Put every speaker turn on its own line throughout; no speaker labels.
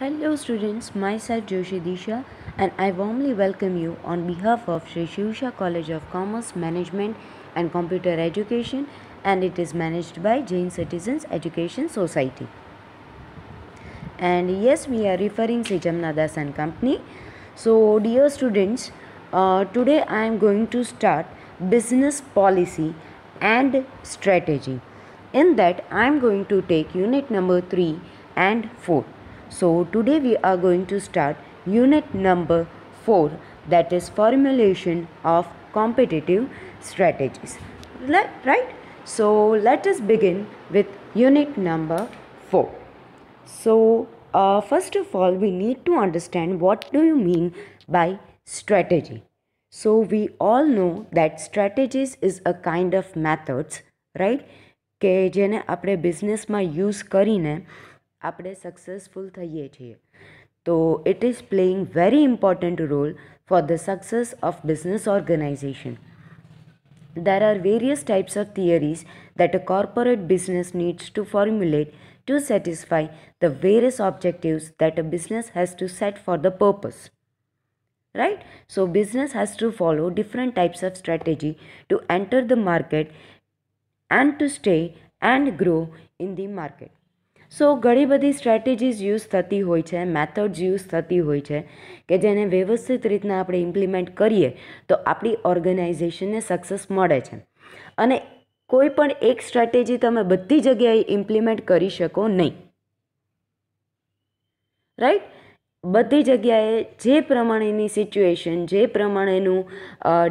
Hello students, myself Joshi Disha and I warmly welcome you on behalf of Sri Shusha College of Commerce, Management and Computer Education and it is managed by Jain Citizens Education Society. And yes, we are referring Sri Jamnadas and Company. So dear students, uh, today I am going to start business policy and strategy. In that I am going to take unit number 3 and 4. So today we are going to start unit number 4 that is formulation of competitive strategies. Right? So let us begin with unit number 4. So uh, first of all we need to understand what do you mean by strategy. So we all know that strategies is a kind of methods right કે જેને business બિઝનેસમાં use કરીને આપણે successful થઈએ છીએ તો it is playing very important role for the success of business organisation there are various types of theories that a corporate business needs to formulate to satisfy the various objectives that a business has to set for the purpose right so business has to follow different types of strategy to enter the market and to stay and grow in the market so ઘણી બધી strategies use થતી હોય છે methods use થતી હોય છે કે જેને વ્યવસ્થિત રીતના આપણે ઇમ્પ્લિમેન્ટ કરીએ તો આપણી ઓર્ગેનાઇઝેશનને સક્સેસ મળે છે અને કોઈ પણ એક સ્ટ્રેટેજી તમે બધી જગ્યાએ ઇમ્પ્લિમેન્ટ કરી શકો નહીં રાઈટ બધી જગ્યાએ જે પ્રમાણેની સિચ્યુએશન જે પ્રમાણેનું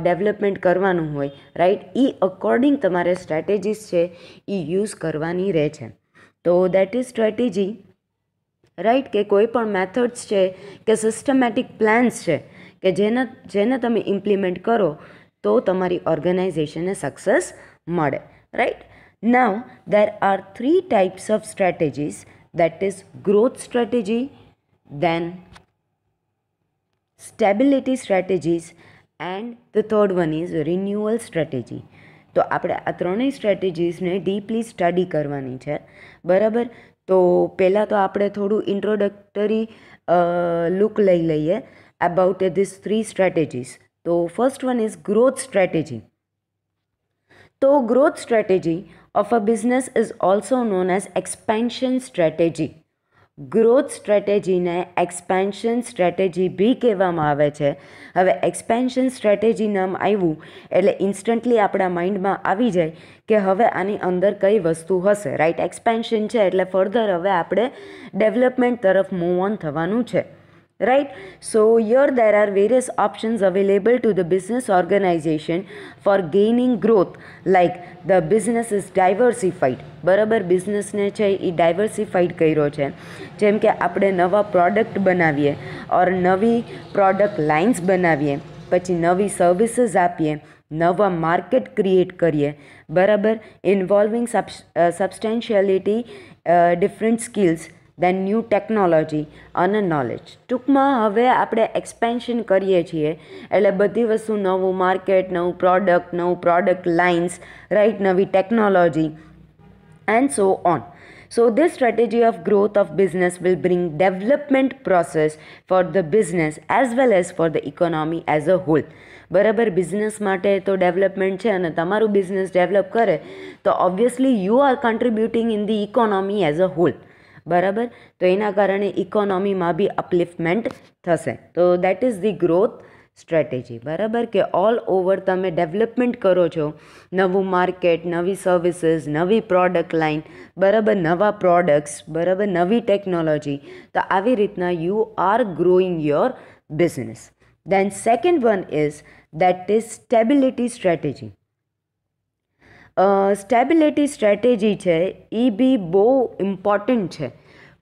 ડેવલપમેન્ટ કરવાનું હોય રાઈટ એ અકોર્ડિંગ તમારે સ્ટ્રેટેજીસ છે એ યુઝ કરવાની રહે છે તો દેટ ઇઝ સ્ટ્રેટેજી રાઈટ કે કોઈ પણ મેથડ્સ છે કે સિસ્ટમેટિક પ્લાન્સ છે કે જેને જેને તમે ઇમ્પ્લિમેન્ટ કરો તો તમારી ઓર્ગેનાઇઝેશને સક્સેસ મળે right now there are three types of strategies that is growth strategy then stability strategies and the third one is renewal strategy તો આપણે આ ત્રણેય સ્ટ્રેટેજીસને ડીપલી સ્ટડી કરવાની છે બરાબર તો પહેલાં તો આપણે થોડું ઇન્ટ્રોડક્ટરી લુક લઈ લઈએ અબાઉટ ધીસ થ્રી સ્ટ્રેટેજીસ તો first one is growth strategy તો growth strategy of a business is also known as expansion strategy growth સ્ટ્રેટેજીને એક્સપેન્શન સ્ટ્રેટેજી બી કહેવામાં આવે છે હવે એક્સપેન્શન સ્ટ્રેટેજી નામ આવ્યું એટલે ઇન્સ્ટન્ટલી આપણા માઇન્ડમાં આવી જાય કે હવે આની અંદર કઈ વસ્તુ હશે રાઈટ એક્સપેન્શન છે એટલે ફર્ધર હવે આપણે ડેવલપમેન્ટ તરફ મૂવ ઓન થવાનું છે right so here there are various options available to the business organization for gaining growth like the business is diversified બરાબર બિઝનેસને છે એ ડાયવર્સિફાઈડ કર્યો છે જેમ કે આપણે નવા પ્રોડક્ટ બનાવીએ ઓર નવી પ્રોડક્ટ લાઇન્સ બનાવીએ પછી નવી સર્વિસીસ આપીએ નવા માર્કેટ ક્રિએટ કરીએ બરાબર involving substantiality different skills then new technology અને નોલેજ ટૂંકમાં હવે આપણે એક્સપેન્શન કરીએ છીએ એટલે બધી વસ્તુ નવું માર્કેટ નવું પ્રોડક્ટ નવું પ્રોડક્ટ લાઇન્સ રાઈટ નવી technology and so on so this strategy of growth of business will bring development process for the business as well as for the economy as a whole. બરાબર બિઝનેસ માટે તો development છે અને તમારું business develop કરે તો obviously you are contributing in the economy as a whole બરાબર તો એના કારણે ઇકોનોમીમાં બી અપલિફમેન્ટ થશે તો that is the growth strategy બરાબર કે ઓલ ઓવર તમે ડેવલપમેન્ટ કરો છો નવું માર્કેટ નવી સર્વિસીસ નવી પ્રોડક્ટ લાઇન બરાબર નવા પ્રોડક્ટ્સ બરાબર નવી ટેકનોલોજી તો આવી રીતના you are growing your business then second one is that is stability strategy stability strategy છે એ બી બહુ ઇમ્પોર્ટન્ટ છે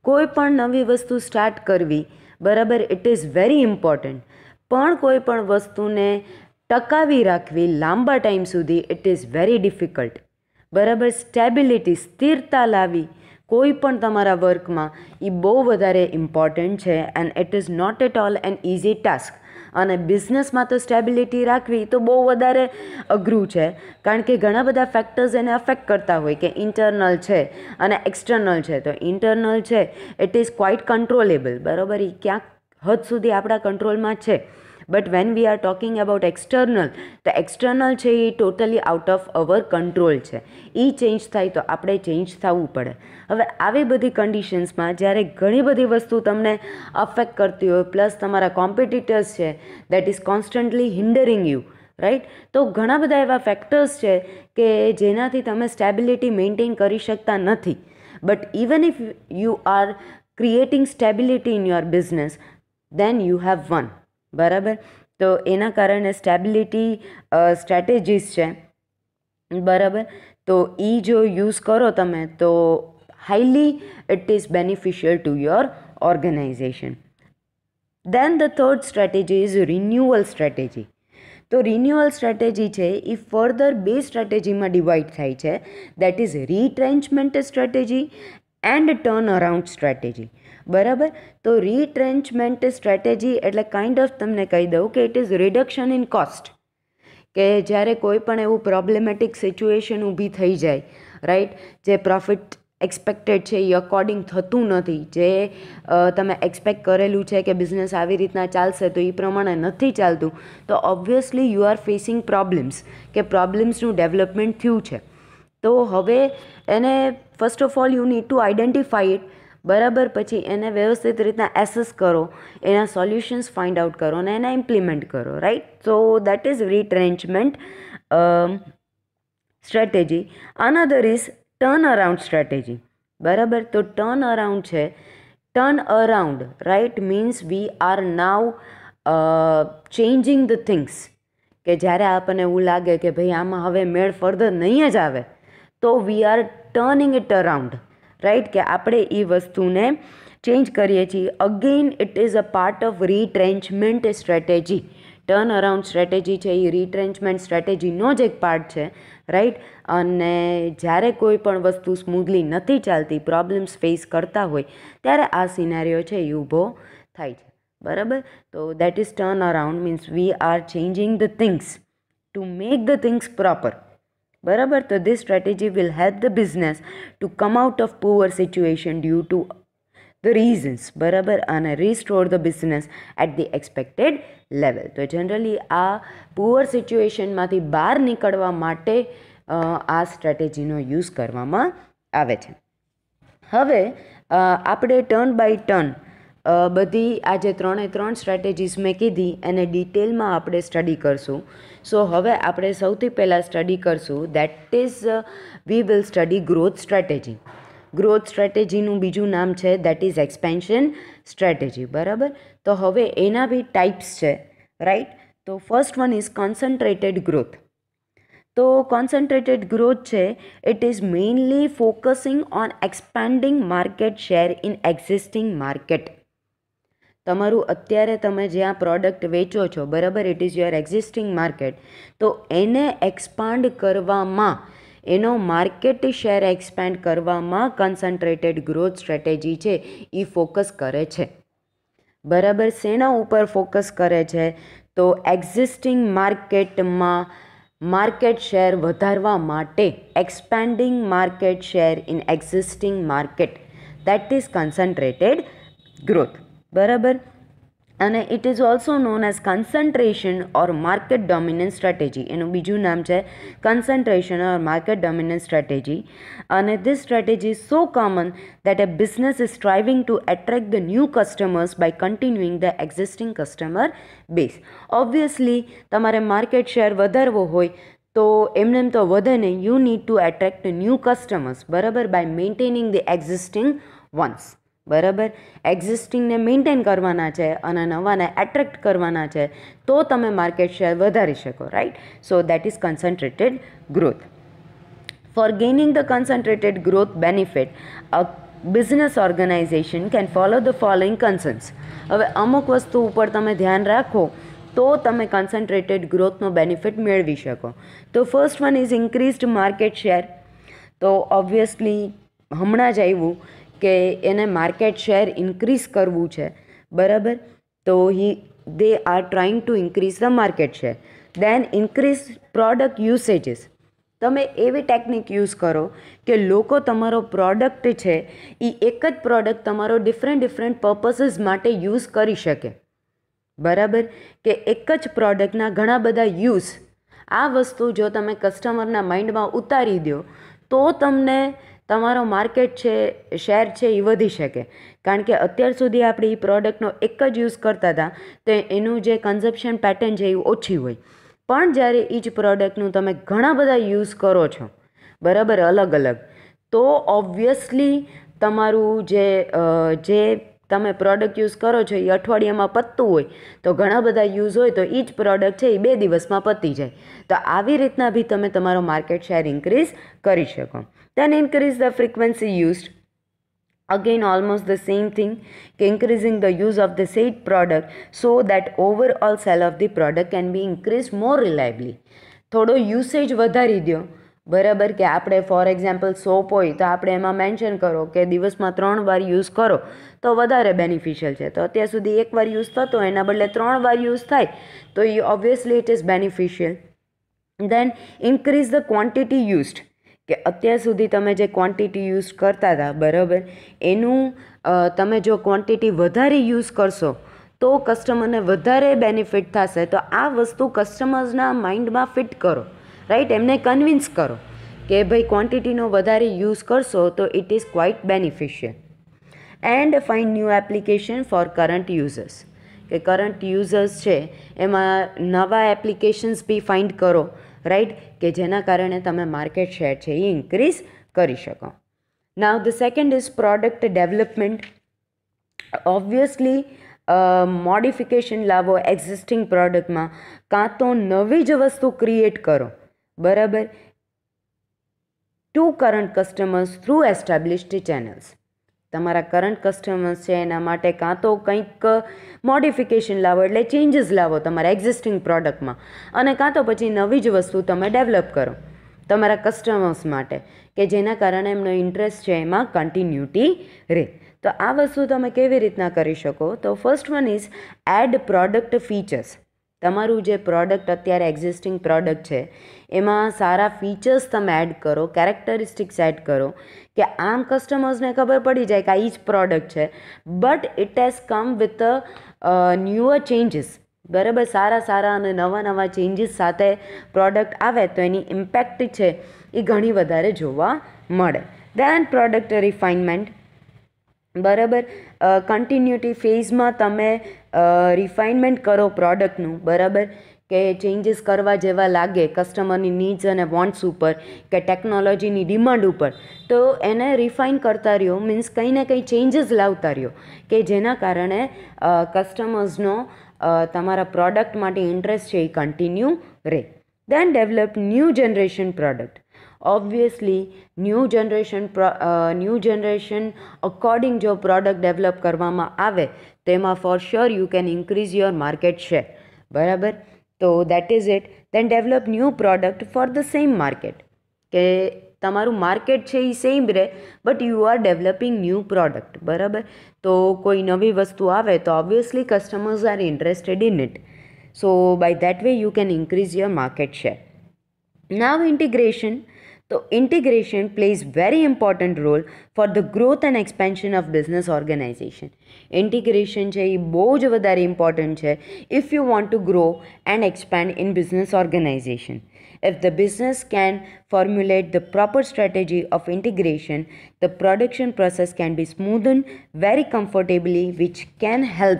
કોઈ પણ નવી વસ્તુ સ્ટાર્ટ કરવી બરાબર ઇટ ઇઝ વેરી ઇમ્પોર્ટન્ટ પણ કોઈ પણ વસ્તુને ટકાવી રાખવી લાંબા ટાઈમ સુધી ઇટ ઇઝ વેરી ડિફિકલ્ટ બરાબર સ્ટેબિલિટી સ્થિરતા લાવી કોઈ પણ તમારા વર્કમાં એ બહુ વધારે ઇમ્પોર્ટન્ટ છે and it is not at all an easy task અને બિઝનેસમાં તો સ્ટેબિલિટી રાખવી તો બહુ વધારે અઘરું છે કારણ કે ઘણા બધા ફેક્ટર્સ એને અફેક્ટ કરતા હોય કે ઇન્ટરનલ છે અને એક્સટર્નલ છે તો ઇન્ટરનલ છે ઇટ ઇઝ ક્વાઇટ કંટ્રોલેબલ બરાબર એ ક્યાંક હદ સુધી આપણા કંટ્રોલમાં છે but when we are talking about external તો એક્સટર્નલ છે એ totally out of our control છે એ ચેન્જ થાય તો આપણે ચેન્જ થવું પડે હવે આવી બધી કન્ડિશન્સમાં જ્યારે ઘણી બધી વસ્તુ તમને અફેક્ટ કરતી હોય પ્લસ તમારા કોમ્પિટિટર્સ છે that is constantly hindering you right તો ઘણા બધા એવા ફેક્ટર્સ છે કે જેનાથી તમે સ્ટેબિલિટી મેન્ટેન કરી શકતા નથી but even if you are creating stability in your business then you have one બરાબર તો એના કારણે સ્ટેબિલિટી સ્ટ્રેટેજીસ છે બરાબર તો એ જો યુઝ કરો તમે તો highly it is beneficial to your organisation then the third strategy is renewal strategy તો રિન્યુઅલ સ્ટ્રેટેજી છે એ ફર્ધર બે સ્ટ્રેટેજીમાં ડિવાઈડ થાય છે that is retrenchment strategy and turn around strategy બરાબર તો રીટ્રેન્ચમેન્ટ સ્ટ્રેટેજી એટલે કાઇન્ડ ઓફ તમને કહી દઉં કે it is reduction in cost કે જ્યારે કોઈ પણ એવું પ્રોબ્લેમેટિક સિચ્યુએશન ઊભી થઈ જાય રાઈટ જે પ્રોફિટ એક્સપેક્ટેડ છે એ અકોર્ડિંગ થતું નથી જે તમે એક્સપેક્ટ કરેલું છે કે બિઝનેસ આવી રીતના ચાલશે તો એ પ્રમાણે નથી ચાલતું તો obviously you are facing problems કે પ્રોબ્લેમ્સનું ડેવલપમેન્ટ થયું છે તો હવે એને first of all you need to identify it બરાબર પછી એને વ્યવસ્થિત રીતના એસેસ કરો એના સોલ્યુશન્સ ફાઇન્ડ આઉટ કરો અને એને ઇમ્પ્લિમેન્ટ કરો right so that is retrenchment strategy another is turn around strategy બરાબર તો ટર્ન અરાઉન્ડ છે turnaround right means we are now changing the things કે જ્યારે આપણને એવું લાગે કે ભાઈ આમાં હવે મેળ ફર્ધર નહીં જ આવે તો we are turning it around right કે આપણે એ વસ્તુને ચેન્જ કરીએ છીએ again it is a part of retrenchment strategy turn around strategy છે એ રીટ્રેન્ચમેન્ટ સ્ટ્રેટેજીનો જ એક પાર્ટ છે રાઈટ અને જ્યારે કોઈ પણ વસ્તુ સ્મૂધલી નથી ચાલતી પ્રોબ્લેમ્સ ફેસ કરતા હોય ત્યારે આ સિનારીઓ છે એ ઊભો થાય છે બરાબર તો that is turn around means we are changing the things to make the things proper બરાબર તો this strategy will help the business to come out of poor situation due to the reasons બરાબર અને restore the business at the expected level તો generally આ poor સિચ્યુએશનમાંથી બહાર નીકળવા માટે આ સ્ટ્રેટેજીનો યુઝ કરવામાં આવે છે હવે આપણે ટર્ન બાય ટર્ન બધી આજે ત્રણે ત્રણ સ્ટ્રેટેજીસ મેં કીધી એને ડિટેલમાં આપણે સ્ટડી કરશું સો હવે આપણે સૌથી પહેલાં સ્ટડી કરશું that is we will study growth strategy growth સ્ટ્રેટેજીનું બીજું નામ છે દેટ ઇઝ એક્સપેન્શન સ્ટ્રેટેજી બરાબર તો હવે એના બી ટાઈપ્સ છે રાઈટ તો first one is concentrated growth તો કોન્સન્ટ્રેટેડ ગ્રોથ છે it is mainly focusing on expanding market share in existing market તમારું અત્યારે તમે જ્યાં પ્રોડક્ટ વેચો છો બરાબર it is your existing market તો એને એક્સપાન્ડ કરવામાં એનો માર્કેટ શેર એક્સપેન્ડ કરવામાં કન્સન્ટ્રેટેડ ગ્રોથ સ્ટ્રેટેજી છે એ ફોકસ કરે છે બરાબર શેના ઉપર ફોકસ કરે છે તો એક્ઝિસ્ટિંગ માર્કેટમાં માર્કેટ શેર વધારવા માટે expanding market share in existing market that is concentrated growth બરાબર અને it is also known as concentration or market dominance strategy એનું બીજું નામ છે concentration or market dominance strategy અને this strategy so common that a business is striving to attract the new customers by continuing the existing customer base obviously તમારે market share વધારવો હોય તો એમને એમ તો વધે ને you need two attract new customers બરાબર by maintaining the existing ones બરાબર એક્ઝિસ્ટિંગને મેન્ટેન કરવાના છે અને નવાને એટ્રેક્ટ કરવાના છે તો તમે માર્કેટ શેર વધારી શકો right so that is concentrated growth for gaining the concentrated growth benefit a business organization can follow the following concerns હવે અમુક વસ્તુ ઉપર તમે ધ્યાન રાખો તો તમે કન્સન્ટ્રેટેડ ગ્રોથનો બેનિફિટ મેળવી શકો તો first one is increased market share તો ઓબ્વિયસલી હમણાં જ આવ્યું કે એને માર્કેટ શેર ઇન્ક્રીઝ કરવું છે બરાબર તો he they are trying to increase the market share then increase product usages તમે એવી ટેકનિક યુઝ કરો કે લોકો તમારો પ્રોડક્ટ છે એ એક જ પ્રોડક્ટ તમારો ડિફરન્ટ ડિફરન્ટ પર્પસીસ માટે યુઝ કરી શકે બરાબર કે એક જ પ્રોડક્ટના ઘણા બધા યુઝ આ વસ્તુ જો તમે કસ્ટમરના માઇન્ડમાં ઉતારી દો તો તમને તમારો માર્કેટ છે શેર છે એ વધી શકે કારણ કે અત્યાર સુધી આપણે એ પ્રોડક્ટનો એક જ યુઝ કરતા હતા તો એનું જે કન્ઝપ્શન પેટર્ન છે એ ઓછી હોય પણ જ્યારે એ જ પ્રોડક્ટનું તમે ઘણા બધા યુઝ કરો છો બરાબર અલગ અલગ તો ઓબ્વિયસલી તમારું જે જે તમે પ્રોડક્ટ યુઝ કરો છો એ અઠવાડિયામાં પતતું હોય તો ઘણા બધા યુઝ હોય તો એ જ પ્રોડક્ટ છે એ બે દિવસમાં પતી જાય તો આવી રીતના બી તમે તમારો માર્કેટ શેર ઇન્ક્રીઝ કરી શકો Then increase the frequency used. Again almost the same thing increasing the use of the said product so that overall sale of the product can be increased more reliably. થોડો usage વધારી દો બરાબર કે આપણે for example shop હોય તો આપણે એમાં મેન્શન કરો કે દિવસમાં ત્રણ વાર યુઝ કરો તો વધારે બેનિફિશિયલ છે તો અત્યાર સુધી એકવાર યુઝ થતો એના બદલે ત્રણ વાર યુઝ થાય તો એ obviously it is beneficial then increase the quantity used કે અત્યાર સુધી તમે જે ક્વોન્ટિટી યુઝ કરતા હતા બરાબર એનું તમે જો ક્વોન્ટિટી વધારે યુઝ કરશો તો કસ્ટમરને વધારે બેનિફિટ થશે તો આ વસ્તુ કસ્ટમર્સના માઇન્ડમાં ફિટ કરો રાઈટ એમને કન્વિન્સ કરો કે ભાઈ ક્વોન્ટિટીનો વધારે યુઝ કરશો તો it is quite beneficial and find new application for current users કે કરંટ યુઝર્સ છે એમાં નવા એપ્લિકેશન્સ બી ફાઇન્ડ કરો રાઈટ કે જેના કારણે તમે માર્કેટ શેર છે એ ઇન્ક્રીઝ કરી શકો now the second is product development obviously modification લાવો એક્ઝિસ્ટિંગ પ્રોડક્ટમાં કાં તો નવી જ વસ્તુ ક્રિએટ કરો બરાબર to current customers through established channels તમારા કરંટ કસ્ટમર્સ છે એના માટે કાં તો કંઈક મોડિફિકેશન લાવો એટલે ચેન્જીસ લાવો તમારા એક્ઝિસ્ટિંગ પ્રોડક્ટમાં અને કાં તો પછી નવી જ વસ્તુ તમે ડેવલપ કરો તમારા કસ્ટમર્સ માટે કે જેના કારણે એમનો ઇન્ટરેસ્ટ છે એમાં કન્ટિન્યુટી રહે તો આ વસ્તુ તમે કેવી રીતના કરી શકો તો first one is add product features તમારું જે પ્રોડક્ટ અત્યારે એક્ઝિસ્ટિંગ પ્રોડક્ટ છે એમાં સારા ફીચર્સ તમે એડ કરો કેરેક્ટરિસ્ટિક્સ એડ કરો કે આમ કસ્ટમર્સને ખબર પડી જાય કે આ ઈ જ પ્રોડક્ટ છે but it has come with a newer changes બરાબર સારા સારા અને નવા નવા ચેન્જીસ સાથે પ્રોડક્ટ આવે તો એની ઇમ્પેક્ટ છે એ ઘણી વધારે જોવા મળે દેન પ્રોડક્ટ રિફાઇનમેન્ટ બરાબર કન્ટિન્યુટી ફેઝમાં તમે રિફાઇનમેન્ટ કરો પ્રોડક્ટનું બરાબર કે ચેન્જીસ કરવા જેવા લાગે કસ્ટમરની નીડ્સ અને વોન્ટ્સ ઉપર કે ટેકનોલોજીની ડિમાન્ડ ઉપર તો એને રિફાઇન કરતા રહ્યો મીન્સ કંઈ ને કંઈ ચેન્જીસ લાવતા રહ્યો કે જેના કારણે કસ્ટમર્સનો તમારા પ્રોડક્ટ માટે ઇન્ટરેસ્ટ છે એ કન્ટિન્યુ રહે then develop new generation product obviously new generation new generation according જો પ્રોડક્ટ ડેવલપ કરવામાં આવે તેમાં for sure you can increase your market છે બરાબર તો that is it then develop new product for the same market કે તમારું market છે એ સેમ રહે but you are developing new product બરાબર તો કોઈ નવી વસ્તુ આવે તો obviously customers are interested in it so by that way you can increase your market છે now integration So integration plays very important role for the growth and expansion of business organization. Integration is very important if you want to grow and expand in business organization. If the business can formulate the proper strategy of integration, the production process can be smoothened very comfortably, which can help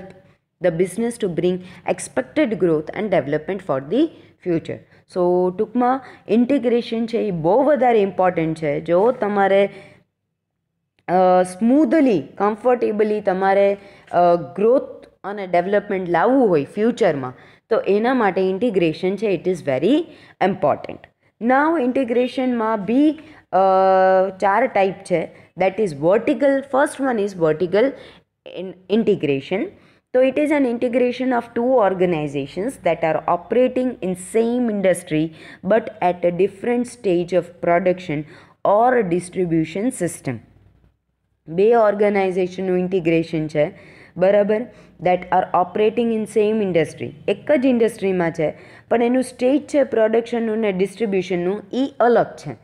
the business to bring expected growth and development for the future. So ટૂંકમાં integration છે એ બહુ વધારે important છે જો તમારે smoothly comfortably તમારે growth અને development લાવવું હોય ફ્યુચરમાં તો એના માટે ઇન્ટિગ્રેશન છે it is very important now ઇન્ટિગ્રેશનમાં બી ચાર ટાઈપ છે that is vertical first one is vertical integration So it is an integration of two organizations that are operating in same industry but at a different stage of production or distribution system. Bay organization integration che, barabar, that are operating in same industry. Ekkaj industry ma che, but enu stage che production and distribution nu e alak che.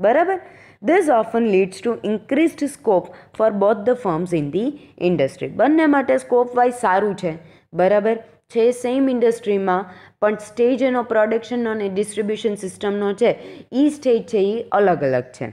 Barabar, This often leads to increased scope for both the firms in the industry. બંને માટે scope wise સારું છે બરાબર છે same ઇન્ડસ્ટ્રીમાં પણ stage એનો production અને ડિસ્ટ્રીબ્યુશન સિસ્ટમનો છે એ સ્ટેજ છે એ અલગ અલગ છે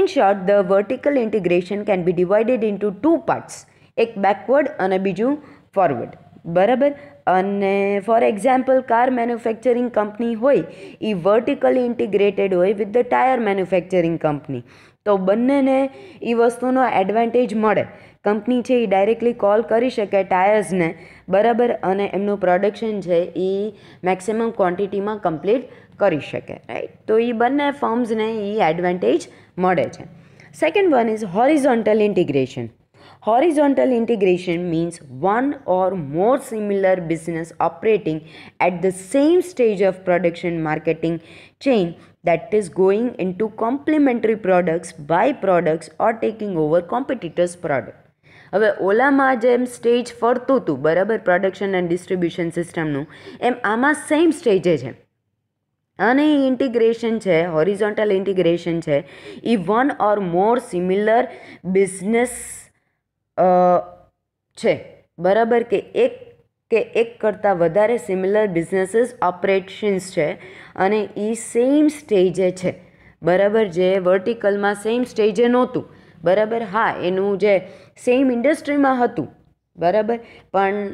in short the vertical integration can be divided into two parts એક બેકવર્ડ અને બીજું ફોરવર્ડ બરાબર અને for example car manufacturing company હોય એ વર્ટિકલી ઇન્ટિગ્રેટેડ હોય with the tyre manufacturing company તો બંનેને એ વસ્તુનો એડવાન્ટેજ મળે કંપની છે એ ડાયરેક્ટલી કોલ કરી શકે ટાયર્સને બરાબર અને એમનું પ્રોડક્શન છે એ મેક્સિમમ ક્વોન્ટિટીમાં કમ્પ્લીટ કરી શકે રાઈટ તો એ બંને ફર્મ્સને એ એડવાન્ટેજ મળે છે second one is horizontal integration Horizontal integration means one or more similar business operating at the same stage of production marketing chain that is going into complementary products by products or taking over competitors product હવે ઓલામાં જેમ stage ફરતું હતું બરાબર production and distribution સિસ્ટમનું એમ આમાં same સ્ટેજે છે અને ઇન્ટિગ્રેશન છે હોરિઝોન્ટલ ઇન્ટિગ્રેશન છે એ one or more similar business છે બરાબર કે એક કે એક કરતાં વધારે સિમિલર બિઝનેસીસ ઓપરેશન્સ છે અને એ સેમ સ્ટેજે છે બરાબર જે વર્ટિકલમાં સેમ સ્ટેજે નહોતું બરાબર હા એનું જે સેમ ઇન્ડસ્ટ્રીમાં હતું બરાબર પણ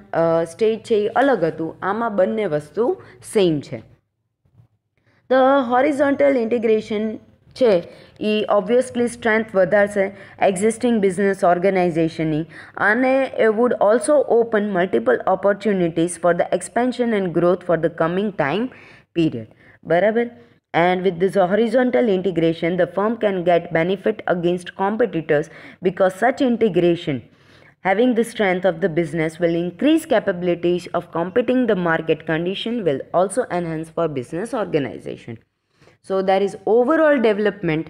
સ્ટેજ છે એ અલગ હતું આમાં બંને વસ્તુ સેમ છે તો હોરિઝોન્ટલ ઇન્ટિગ્રેશન છે એ ઓબ્વિયસલી સ્ટ્રેન્થ વધારશે existing business organization. અને would also open multiple opportunities for the expansion and growth for the coming time period. Period બરાબર and with this horizontal integration the firm can get benefit against competitors because such integration having the strength of the business will increase capabilities of competing the market condition will also enhance for business organization so there is overall development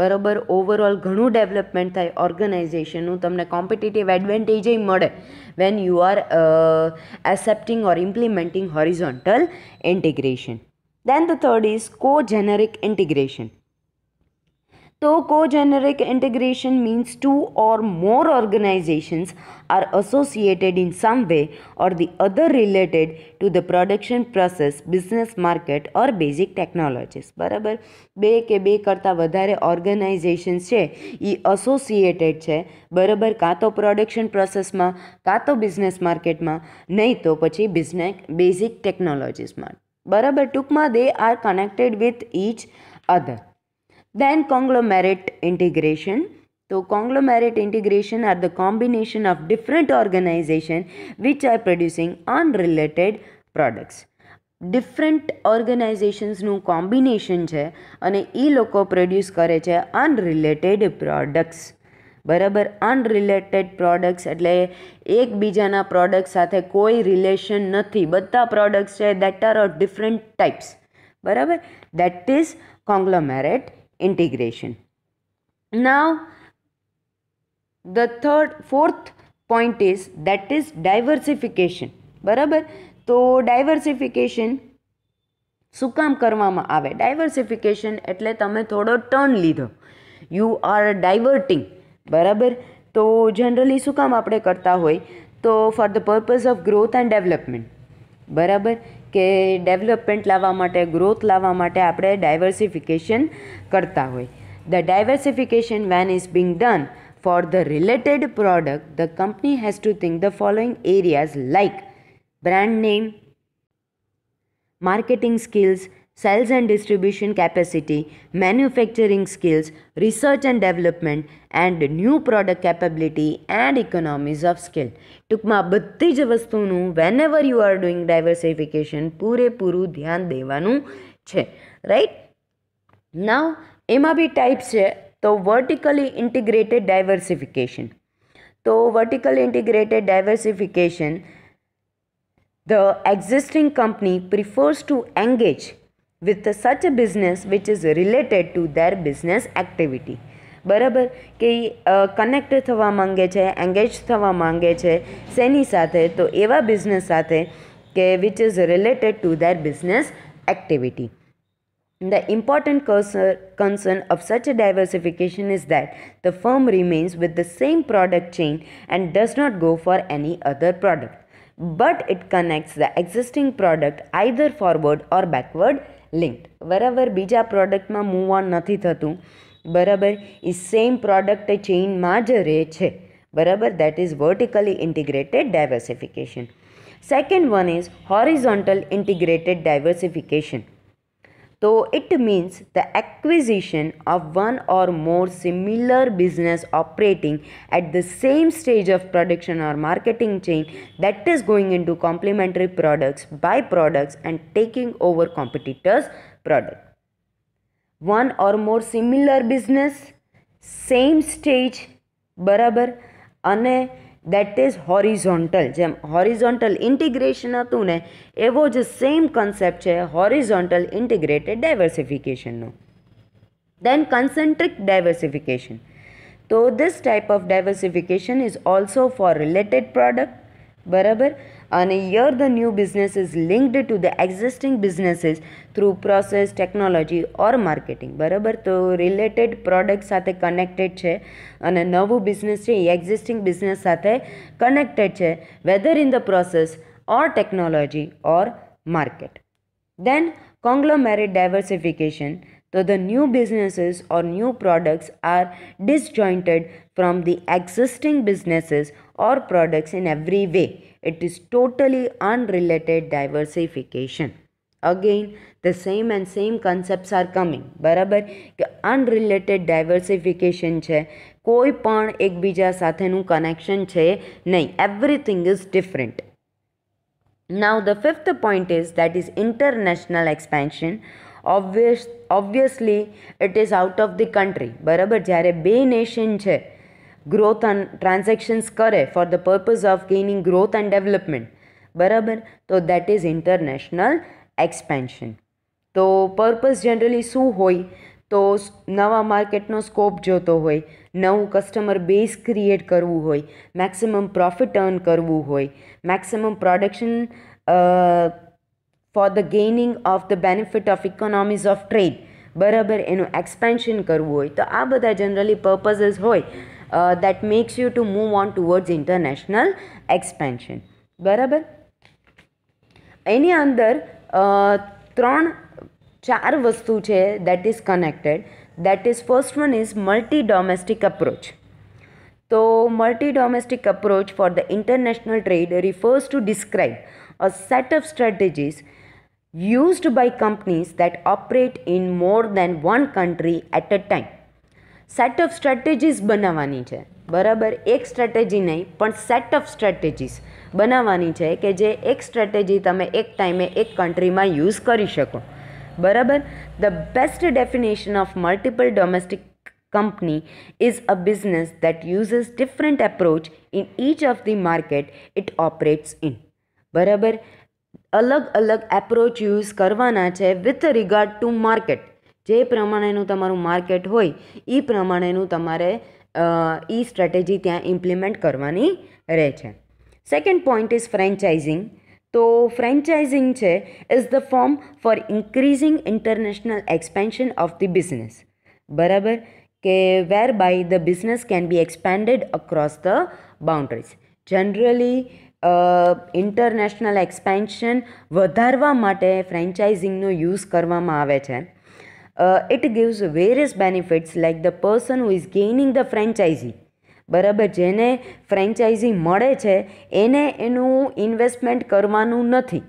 બરાબર overall ઘણું development થાય ઓર્ગનાઇઝેશનનું તમને competitive advantage મળે when you are accepting or implementing horizontal integration then the third is co generic integration So, co-generic integration means two or more organizations are associated in some way or the other related to the production process, business market or basic technologies. બરાબર બે કે બે કરતાં વધારે organisations છે એ associated છે બરાબર કાં તો પ્રોડક્શન પ્રોસેસમાં કાં તો બિઝનેસ માર્કેટમાં નહીં તો પછી બિઝનેસ બેઝિક ટેકનોલોજીસમાં બરાબર ટૂંકમાં they are connected with each other Then conglomerate integration. So conglomerate integration are the combination of different organization which are producing unrelated products. Different ઓર્ગેનાઇઝેશન્સનું કોમ્બિનેશન છે અને એ લોકો પ્રોડ્યુસ કરે છે અનરિલેટેડ પ્રોડક્ટ્સ બરાબર અનરિલેટેડ પ્રોડક્ટ્સ એટલે એકબીજાના પ્રોડક્ટ સાથે કોઈ રિલેશન નથી બધા પ્રોડક્ટ્સ છે that are of different types બરાબર that is conglomerate integration. Now, the third, fourth point is that is diversification. બરાબર તો ડાયવર્સિફિકેશન શું કામ કરવામાં આવે ડાયવર્સિફિકેશન એટલે તમે થોડો ટર્ન લીધો યુ આર ડાયવર્ટિંગ બરાબર તો જનરલી શું કામ આપણે કરતા હોય તો for the purpose of growth and development બરાબર કે ડેવલપમેન્ટ લાવવા માટે ગ્રોથ લાવવા માટે આપણે ડાયવર્સિફિકેશન કરતા હોય the diversification when is being done for the related product the company has to think the following areas like brand name marketing skills sales and distribution capacity, manufacturing skills, research and development, and new product capability and economies of scale. ટૂંકમાં બધી જ વસ્તુનું whenever you are doing diversification પૂરેપૂરું ધ્યાન દેવાનું છે right now એમાં બી types છે તો વર્ટિકલી ઇન્ટિગ્રેટેડ ડાયવર્સિફિકેશન તો vertical integrated diversification the existing company prefers to engage with such a business which is related to their business activity બરાબર કે કનેક્ટ થવા માંગે છે એન્ગેજ થવા માંગે છે શેની સાથે તો business બિઝનેસ સાથે કે which is related to their business activity The important concern of such a diversification is that the firm remains with the same product chain and does not go for any other product, but it connects the existing product either forward or backward linked બરાબર બીજા પ્રોડક્ટમાં move on નથી થતું બરાબર એ same product ચેઇનમાં જ રહે છે બરાબર that is vertically integrated diversification second one is horizontal integrated diversification So it means the acquisition of one or more similar business operating at the same stage of production or marketing chain that is going into complementary products, by-products, and taking over competitors' product. One or more similar business, same stage, barabar, ane. That is horizontal જેમ horizontal integration હતું ને એવો જ same concept છે horizontal integrated ડાયવર્સિફિકેશનનો then concentric diversification તો this type of diversification is also for related product બરાબર and year the new business is linked to the existing businesses through process technology or marketing barabar to related products sathe connected che ane navu business che existing business sathe connected che whether in the process or technology or market then conglomerate diversification so the new businesses or new products are disjointed from the existing businesses or products in every way. It is totally unrelated diversification. Again, the same and same concepts are coming. Barabar, unrelated diversification che. Koi paan ek bija sathenu connection che. Nahi, everything is different. Now, the fifth point is that is international expansion. Obvious obviously it is out of the country બરાબર જ્યારે બે nation છે growth and transactions કરે for the purpose of gaining growth and development બરાબર તો that is international expansion તો purpose generally શું હોય તો નવા માર્કેટનો સ્કોપ જોતો હોય નવું કસ્ટમર બેઝ ક્રિએટ કરવું હોય મેક્સિમમ પ્રોફિટ અર્ન કરવું હોય maximum production for the gaining of the benefit of economies of trade બરાબર એનું એક્સપેન્શન કરવું હોય તો આ બધા જનરલી પર્પઝિસ હોય that makes you to move on towards international expansion બરાબર એની અંદર ત્રણ ચાર વસ્તુ છે that is connected that is first one is multi domestic approach તો multi domestic approach for the international trade refers to describe a set of strategies used by companies that operate in more than one country at a time set of strategies બનાવવાની છે બરાબર એક strategy નહીં પણ set of strategies બનાવવાની છે કે જે એક સ્ટ્રેટેજી તમે એક ટાઈમે એક કન્ટ્રીમાં યુઝ કરી શકો બરાબર the best definition of multiple domestic company is a business that uses different approach in each of the market it operates in બરાબર અલગ અલગ એપ્રોચ યુઝ કરવાના છે વિથ રિગાર્ડ ટુ માર્કેટ જે પ્રમાણેનું તમારું માર્કેટ હોય એ પ્રમાણેનું તમારે એ સ્ટ્રેટેજી ત્યાં ઇમ્પ્લિમેન્ટ કરવાની રહે છે સેકન્ડ પોઈન્ટ ઇઝ ફ્રેન્ચાઇઝિંગ તો ફ્રેન્ચાઇઝિંગ છે is the form for increasing international expansion of the business બરાબર કે whereby the business can be expanded across the boundaries generally international expansion વધારવા માટે ફ્રેન્ચાઇઝિંગનો યુઝ કરવામાં આવે છે it gives various benefits like the person who is gaining the franchisee બરાબર જેને ફ્રેન્ચાઇઝી મળે છે એને એનું ઇન્વેસ્ટમેન્ટ કરવાનું નથી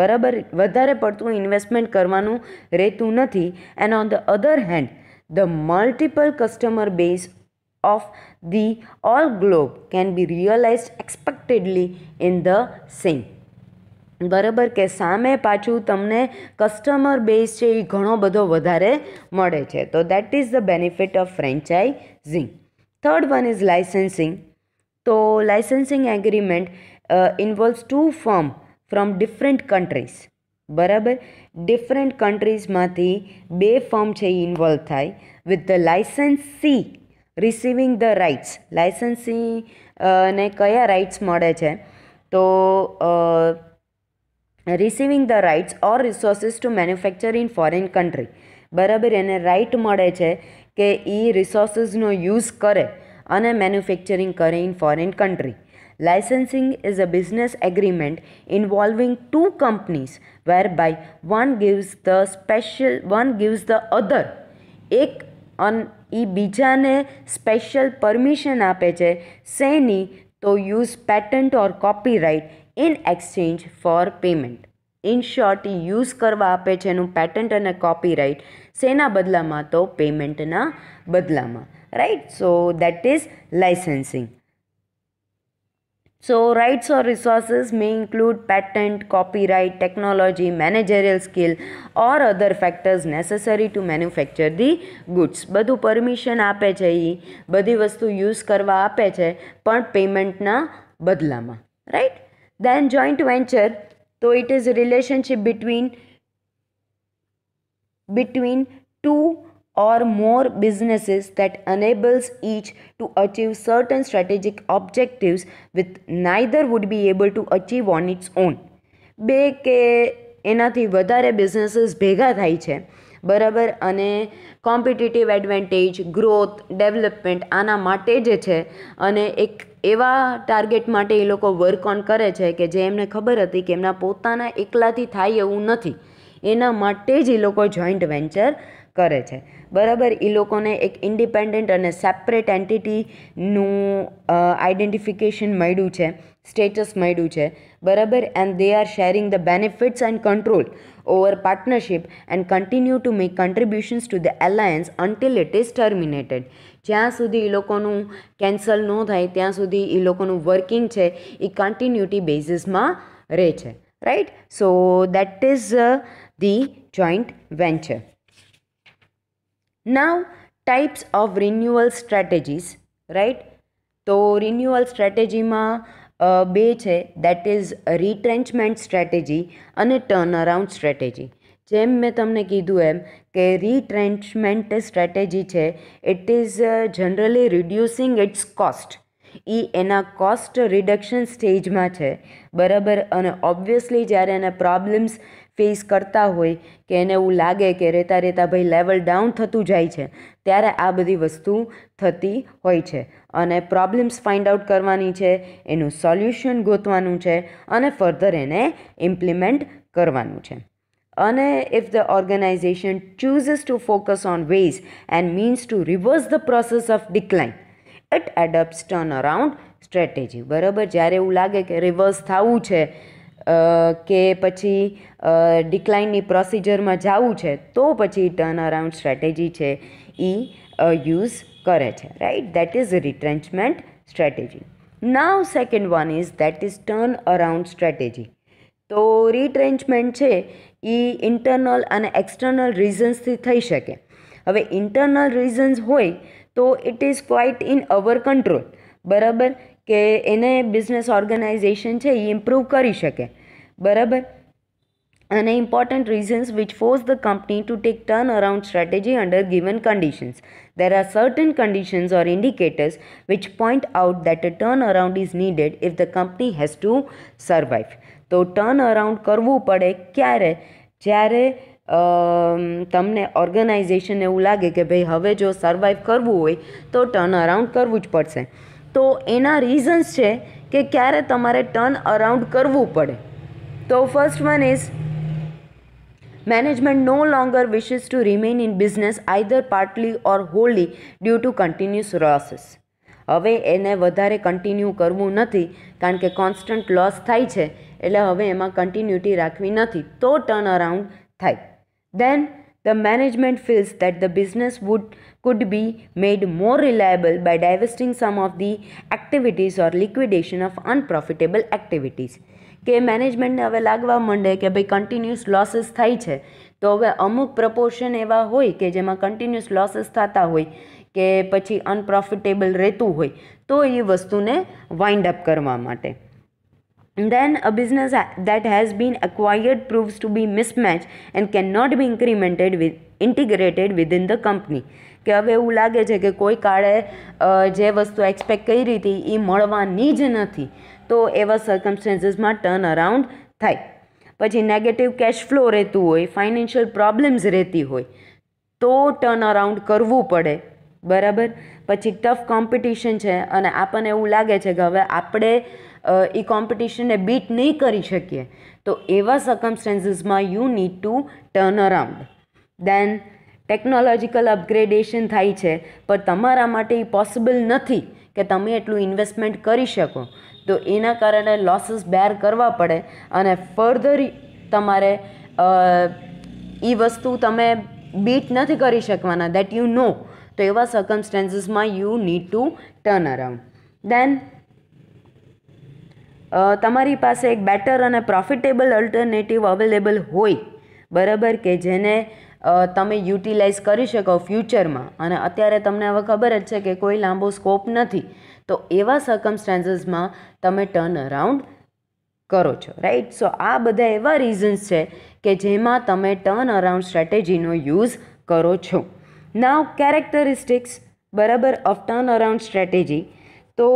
બરાબર વધારે પડતું ઇન્વેસ્ટમેન્ટ કરવાનું રહેતું નથી and on the other hand the multiple customer base of the all globe can be realized expectedly in the same બરાબર કે સામે પાછું તમને કસ્ટમર બેઝ છે એ ઘણો બધો વધારે મળે છે તો that is the benefit of franchising third one is licensing તો licensing agreement involve two firm from different countries બરાબર ડિફરન્ટ કન્ટ્રીઝમાંથી બે ફર્મ છે એ ઇન્વોલ્વ થાય with the licensee receiving the rights licensee ને કયા રાઇટ્સ મળે છે તો receiving the rights or resources to manufacture in foreign country બરાબર એને રાઇટ મળે છે કે એ રિસોર્સિસનો યુઝ કરે અને મેન્યુફેક્ચરિંગ કરે in foreign country licensing is a business agreement involving two companies whereby one gives the special one gives the other એક અન એ બીજાને સ્પેશિયલ પરમિશન આપે છે શેની તો use patent or copyright in exchange for payment in short use કરવા આપે છે એનું પેટન્ટ અને કોપીરાઇટ શેના બદલામાં તો પેમેન્ટના બદલામાં right so that is licensing So rights or resources may include patent, copyright, technology, managerial skill or other factors necessary to manufacture the goods. Badu permission aape chahi, badi vastu use karva aape chahi, pan payment na badlama. Right? Then joint venture, so it is relationship between, between two or more businesses that enables each to achieve certain strategic objectives with neither would be able to achieve on its own બે કે એનાથી વધારે businesses ભેગા થાય છે બરાબર અને competitive advantage growth development આના માટે જે છે અને એક એવા ટાર્ગેટ માટે એ લોકો વર્ક ઓન કરે છે કે જે એમને ખબર હતી કે એમના પોતાના એકલાથી થાય એવું નથી એના માટે જ એ લોકો જોઈન્ટ વેન્ચર કરે છે બરાબર એ લોકોને એક ઇન્ડિપેન્ડન્ટ અને સેપરેટ એન્ટિટીનું આઇડેન્ટિફિકેશન મળ્યું છે સ્ટેટસ મળ્યું છે બરાબર and they are sharing the benefits and control over partnership and continue to make contributions to the alliance until it is terminated જ્યાં સુધી એ લોકોનું કેન્સલ ન થાય ત્યાં સુધી એ લોકોનું વર્કિંગ છે એ કન્ટિન્યુટી બેઝિસમાં રહે છે right so that is the joint venture now types of renewal strategies right તો રિન્યુઅલ સ્ટ્રેટેજીમાં બે છે દેટ ઇઝ રિટ્રેન્ચમેન્ટ સ્ટ્રેટેજી અને ટર્ન અરાઉન્ડ સ્ટ્રેટેજી જેમ મેં તમને કીધું એમ કે રિટ્રેન્ચમેન્ટ સ્ટ્રેટેજી છે it is generally reducing its cost એ એના કોસ્ટ રિડક્શન સ્ટેજમાં છે બરાબર અને ઓબ્વિયસલી જ્યારે એના પ્રોબ્લેમ્સ ફેસ કરતા હોય કે એને એવું લાગે કે રહેતા રહેતા ભાઈ લેવલ ડાઉન થતું જાય છે ત્યારે આ બધી વસ્તુ થતી હોય છે અને પ્રોબ્લેમ્સ ફાઇન્ડ આઉટ કરવાની છે એનું સોલ્યુશન ગોતવાનું છે અને ફર્ધર એને ઇમ્પ્લિમેન્ટ કરવાનું છે અને if the organisation chooses to focus on ways and means to reverse the process of decline it adapt turn around strategy બરાબર જ્યારે એવું લાગે કે રિવર્સ થવું છે કે પછી ડિક્લાઇનની પ્રોસિજરમાં જવું છે તો પછી ટર્ન અરાઉન્ડ સ્ટ્રેટેજી છે એ યુઝ કરે છે right that is retrenchment strategy now second one is that is turn around strategy તો રિટ્રેન્ચમેન્ટ છે એ ઇન્ટરનલ અને એક્સટર્નલ રીઝન્સથી થઈ શકે હવે ઇન્ટરનલ રીઝન્સ હોય તો it is quite in our control બરાબર કે એને બિઝનેસ ઓર્ગેનાઇઝેશન છે એ ઇમ્પ્રૂવ કરી શકે બરાબર અને important reasons which force the company to take turn around strategy under given conditions there are certain conditions or indicators which point out that a turn around is needed if the company has to survive તો turn around કરવું પડે ક્યારે જ્યારે તમને organisation એવું લાગે કે ભાઈ હવે જો સર્વાઈવ કરવું હોય તો ટર્ન અરાઉન્ડ કરવું જ પડશે તો એના રીઝન્સ છે કે ક્યારે તમારે ટર્ન અરાઉન્ડ કરવું પડે તો first one is management no longer wishes to remain in business either partly or wholly due to continuous losses. હવે એને વધારે કન્ટિન્યુ કરવું નથી કારણ કે કોન્સ્ટન્ટ લોસ થાય છે એટલે હવે એમાં કન્ટિન્યુટી રાખવી નથી તો ટર્ન અરાઉન્ડ થાય દેન The management feels that the business would could be made more reliable by divesting some of the activities or liquidation of unprofitable activities. કે મેનેજમેન્ટને હવે લાગવા માંડે કે ભાઈ કન્ટિન્યુઅસ લોસીસ થાય છે તો હવે અમુક પ્રપોર્શન એવા હોય કે જેમાં કન્ટિન્યુઅસ લોસીસ થતા હોય કે પછી અનપ્રોફિટેબલ રહેતું હોય તો એ વસ્તુને વાઇન્ડ અપ કરવા માટે then a business that has been acquired proves to be mismatched and cannot be incremented with integrated within the company કે હવે એવું લાગે છે કે કોઈ કાળે જે વસ્તુ એક્સપેક્ટ કરી હતી એ મળવાની જ નથી તો એવા સર્કમસ્ટન્સીસમાં ટર્ન અરાઉન્ડ થાય પછી નેગેટિવ કેશ ફ્લો રહેતું હોય ફાઇનાન્શિયલ પ્રોબ્લેમ્સ રહેતી હોય તો ટર્ન અરાઉન્ડ કરવું પડે બરાબર પછી ટફ કોમ્પિટિશન છે અને આપણને એવું લાગે છે કે હવે આપણે એ કોમ્પિટિશનને બીટ નહીં કરી શકીએ તો એવા સર્કમસ્ટાન્સીસમાં you need to turn around then technological upgradation થાય છે પણ તમારા માટે એ પોસિબલ નથી કે તમે એટલું ઇન્વેસ્ટમેન્ટ કરી શકો તો એના કારણે લોસીસ બેર કરવા પડે અને ફર્ધર તમારે એ વસ્તુ તમે બીટ નથી કરી શકવાના દેટ યુ નો તો એવા સર્કમસ્ટાન્સીસમાં you need to turn around then તમારી પાસે એક બેટર અને પ્રોફિટેબલ અલ્ટરનેટિવ અવેલેબલ હોય બરાબર કે જેને તમે યુટિલાઇઝ કરી શકો ફ્યુચરમાં અને અત્યારે તમને હવે ખબર જ છે કે કોઈ લાંબો સ્કોપ નથી તો એવા સર્કમસ્ટાન્સીસમાં તમે ટર્ન અરાઉન્ડ કરો છો રાઈટ સો આ બધા એવા રીઝન્સ છે કે જેમાં તમે ટર્ન અરાઉન્ડ સ્ટ્રેટેજીનો યુઝ કરો છો નાવ કેરેક્ટરિસ્ટિક્સ બરાબર ઓફ ટર્ન અરાઉન્ડ સ્ટ્રેટેજી તો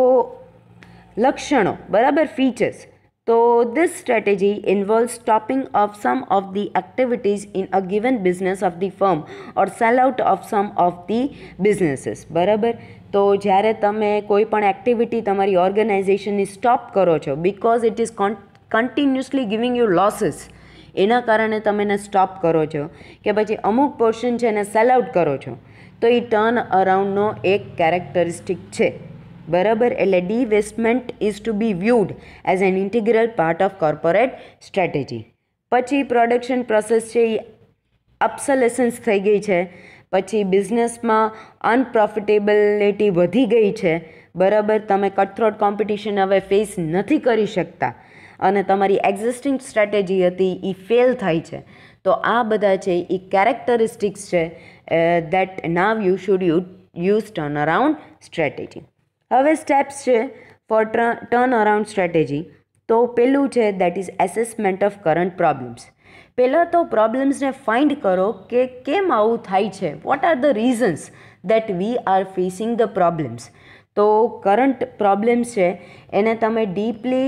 લક્ષણો બરાબર ફીચર્સ તો this strategy involve stopping of some of the activities in a given business of the firm or sell out of some of the businesses બરાબર તો જ્યારે તમે કોઈ પણ એક્ટિવિટી તમારી ઓર્ગેનાઇઝેશનની સ્ટોપ કરો છો because it is continuously giving you losses એના કારણે તમે એને સ્ટોપ કરો છો કે પછી અમુક પોર્શન છે એને સેલ આઉટ કરો છો તો એ ટર્ન અરાઉન્ડનો એક કેરેક્ટરિસ્ટિક છે બરાબર એટલે divestment is to be viewed as an integral part of corporate strategy પછી પ્રોડક્શન પ્રોસેસ છે એ અપસલેસન્સ થઈ ગઈ છે પછી બિઝનેસમાં અનપ્રોફિટેબિલિટી વધી ગઈ છે બરાબર તમે કટથ્રોટ કોમ્પિટિશન હવે ફેસ નથી કરી શકતા અને તમારી એક્ઝિસ્ટિંગ સ્ટ્રેટેજી હતી એ ફેલ થાય છે તો આ બધા છે એ કેરેક્ટરિસ્ટિક્સ છે that now you should you use turn around strategy હવે સ્ટેપ્સ છે ફોર ટર્ન અરાઉન્ડ સ્ટ્રેટેજી તો પેલું છે that is assessment of current problems પહેલાં તો પ્રોબ્લેમ્સને ફાઇન્ડ કરો કે કેમ આવું થાય છે what are the reasons that we are facing the problems તો કરંટ પ્રોબ્લેમ્સ છે એને તમે ડીપલી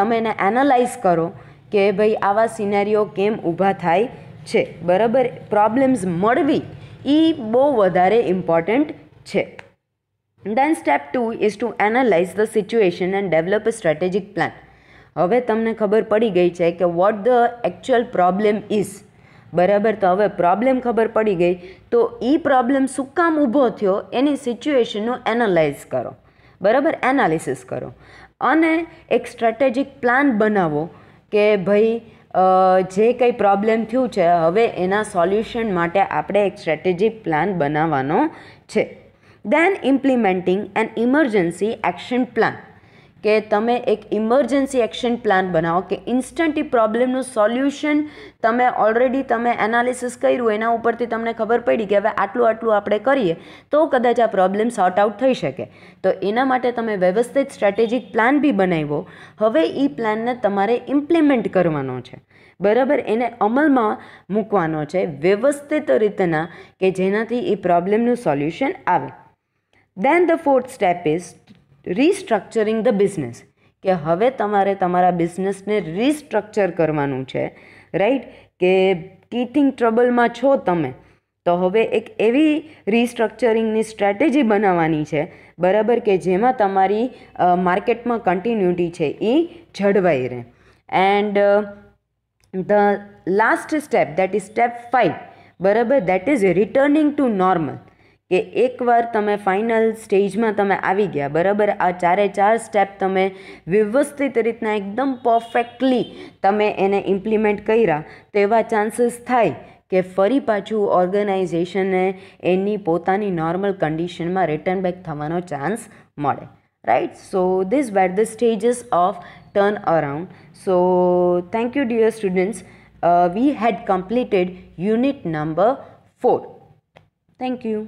તમે એને એનાલાઇઝ કરો કે ભાઈ આવા સિનેરીઓ કેમ ઊભા થાય છે બરાબર પ્રોબ્લેમ્સ મળવી એ બહુ વધારે ઇમ્પોર્ટન્ટ છે Then step two is to analyse the situation and develop a strategic plan. હવે તમને ખબર પડી ગઈ છે કે what the actual problem is બરાબર તો હવે પ્રોબ્લેમ ખબર પડી ગઈ તો એ પ્રોબ્લેમ શું કામ ઊભો થયો એની સિચ્યુએશનનું એનાલાઇઝ કરો બરાબર એનાલિસિસ કરો અને એક સ્ટ્રેટેજિક પ્લાન બનાવો કે ભાઈ જે કંઈ પ્રોબ્લેમ થયું છે હવે એના સોલ્યુશન માટે આપણે એક સ્ટ્રેટેજિક પ્લાન બનાવવાનો છે then implementing an emergency action plan કે તમે એક ઇમરજન્સી એક્શન પ્લાન બનાવો કે ઇન્સ્ટન્ટ એ પ્રોબ્લેમનું સોલ્યુશન તમે ઓલરેડી તમે એનાલિસિસ કર્યું એના ઉપરથી તમને ખબર પડી કે હવે આટલું આટલું આપણે કરીએ તો કદાચ આ પ્રોબ્લેમ સોર્ટ આઉટ થઈ શકે તો એના માટે તમે વ્યવસ્થિત સ્ટ્રેટેજિક પ્લાન બી બનાવ્યો હવે એ પ્લાનને તમારે ઇમ્પ્લિમેન્ટ કરવાનો છે બરાબર એને અમલમાં મૂકવાનો છે વ્યવસ્થિત રીતના કે જેનાથી એ પ્રોબ્લેમનું સોલ્યુશન આવે then the fourth step is restructuring the business કે હવે તમારે તમારા બિઝનેસને રીસ્ટ્રક્ચર કરવાનું છે રાઈટ કે કીથિંગ ટ્રબલમાં છો તમે તો હવે એક એવી રીસ્ટ્રક્ચરિંગની સ્ટ્રેટેજી બનાવવાની છે બરાબર કે જેમાં તમારી માર્કેટમાં કન્ટિન્યુટી છે એ જળવાઈ રહે and the last step that is step five બરાબર that is returning to normal કે એકવાર તમે ફાઇનલ સ્ટેજમાં તમે આવી ગયા બરાબર આ ચારે ચાર સ્ટેપ તમે વ્યવસ્થિત રીતના એકદમ પરફેક્ટલી તમે એને ઇમ્પ્લિમેન્ટ કર્યા તો એવા ચાન્સીસ થાય કે ફરી પાછું ઓર્ગેનાઇઝેશનને એની પોતાની નોર્મલ કન્ડિશનમાં રિટર્ન બેક થવાનો ચાન્સ મળે right so this were the stages of turn around so thank you dear students we had completed unit number four thank you